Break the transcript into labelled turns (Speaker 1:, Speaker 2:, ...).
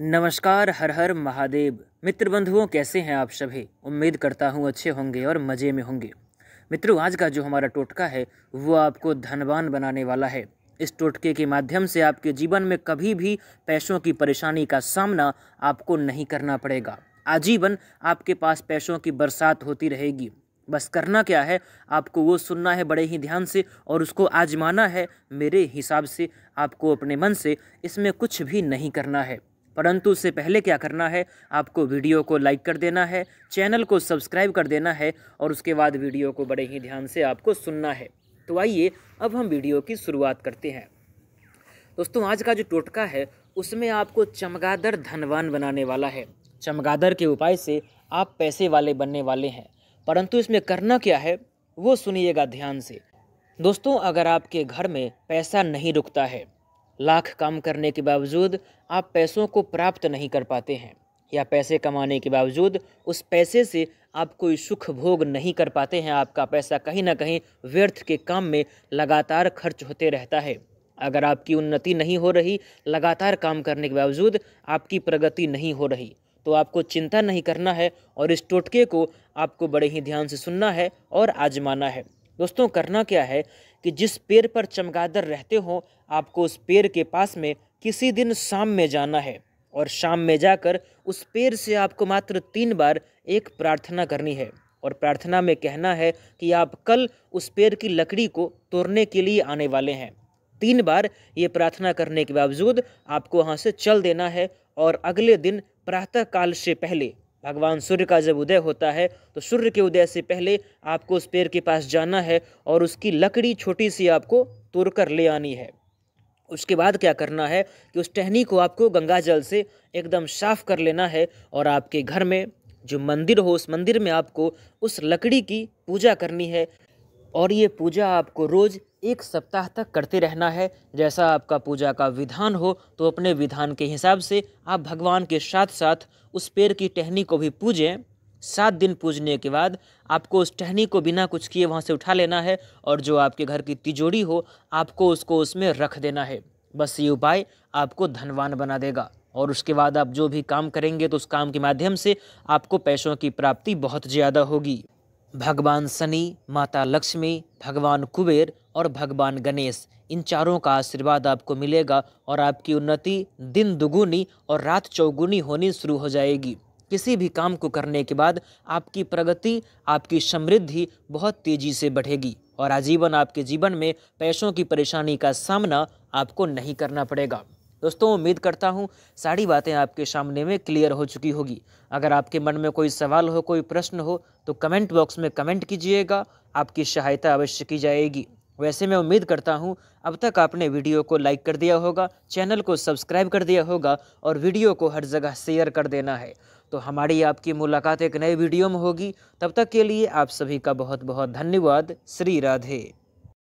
Speaker 1: नमस्कार हर हर महादेव मित्र बंधुओं कैसे हैं आप सभी उम्मीद करता हूँ अच्छे होंगे और मज़े में होंगे मित्रों आज का जो हमारा टोटका है वो आपको धनवान बनाने वाला है इस टोटके के माध्यम से आपके जीवन में कभी भी पैसों की परेशानी का सामना आपको नहीं करना पड़ेगा आजीवन आपके पास पैसों की बरसात होती रहेगी बस करना क्या है आपको वो सुनना है बड़े ही ध्यान से और उसको आजमाना है मेरे हिसाब से आपको अपने मन से इसमें कुछ भी नहीं करना है परंतु उससे पहले क्या करना है आपको वीडियो को लाइक कर देना है चैनल को सब्सक्राइब कर देना है और उसके बाद वीडियो को बड़े ही ध्यान से आपको सुनना है तो आइए अब हम वीडियो की शुरुआत करते हैं दोस्तों आज का जो टोटका है उसमें आपको चमगादर धनवान बनाने वाला है चमगादर के उपाय से आप पैसे वाले बनने वाले हैं परंतु इसमें करना क्या है वो सुनिएगा ध्यान से दोस्तों अगर आपके घर में पैसा नहीं रुकता है लाख काम करने के बावजूद आप पैसों को प्राप्त नहीं कर पाते हैं या पैसे कमाने के बावजूद उस पैसे से आप कोई सुख भोग नहीं कर पाते हैं आपका पैसा कहीं ना कहीं व्यर्थ के काम में लगातार खर्च होते रहता है अगर आपकी उन्नति नहीं हो रही लगातार काम करने के बावजूद आपकी प्रगति नहीं हो रही तो आपको चिंता नहीं करना है और इस टोटके को आपको बड़े ही ध्यान से सुनना है और आजमाना है दोस्तों करना क्या है कि जिस पेड़ पर चमगादर रहते हो आपको उस पेड़ के पास में किसी दिन शाम में जाना है और शाम में जाकर उस पेड़ से आपको मात्र तीन बार एक प्रार्थना करनी है और प्रार्थना में कहना है कि आप कल उस पेड़ की लकड़ी को तोड़ने के लिए आने वाले हैं तीन बार ये प्रार्थना करने के बावजूद आपको वहाँ से चल देना है और अगले दिन प्रातःकाल से पहले भगवान सूर्य का जब उदय होता है तो सूर्य के उदय से पहले आपको उस पेड़ के पास जाना है और उसकी लकड़ी छोटी सी आपको तोड़ कर ले आनी है उसके बाद क्या करना है कि उस टहनी को आपको गंगा जल से एकदम साफ कर लेना है और आपके घर में जो मंदिर हो उस मंदिर में आपको उस लकड़ी की पूजा करनी है और ये पूजा आपको रोज़ एक सप्ताह तक करते रहना है जैसा आपका पूजा का विधान हो तो अपने विधान के हिसाब से आप भगवान के साथ साथ उस पेड़ की टहनी को भी पूजें सात दिन पूजने के बाद आपको उस टहनी को बिना कुछ किए वहाँ से उठा लेना है और जो आपके घर की तिजोरी हो आपको उसको उसमें रख देना है बस ये उपाय आपको धनवान बना देगा और उसके बाद आप जो भी काम करेंगे तो उस काम के माध्यम से आपको पैसों की प्राप्ति बहुत ज़्यादा होगी भगवान शनि माता लक्ष्मी भगवान कुबेर और भगवान गणेश इन चारों का आशीर्वाद आपको मिलेगा और आपकी उन्नति दिन दुगुनी और रात चौगुनी होनी शुरू हो जाएगी किसी भी काम को करने के बाद आपकी प्रगति आपकी समृद्धि बहुत तेज़ी से बढ़ेगी और आजीवन आपके जीवन में पैसों की परेशानी का सामना आपको नहीं करना पड़ेगा दोस्तों उम्मीद करता हूँ सारी बातें आपके सामने में क्लियर हो चुकी होगी अगर आपके मन में कोई सवाल हो कोई प्रश्न हो तो कमेंट बॉक्स में कमेंट कीजिएगा आपकी सहायता अवश्य की जाएगी वैसे मैं उम्मीद करता हूँ अब तक आपने वीडियो को लाइक कर दिया होगा चैनल को सब्सक्राइब कर दिया होगा और वीडियो को हर जगह शेयर कर देना है तो हमारी आपकी मुलाकात एक नए वीडियो में होगी तब तक के लिए आप सभी का बहुत बहुत धन्यवाद श्री राधे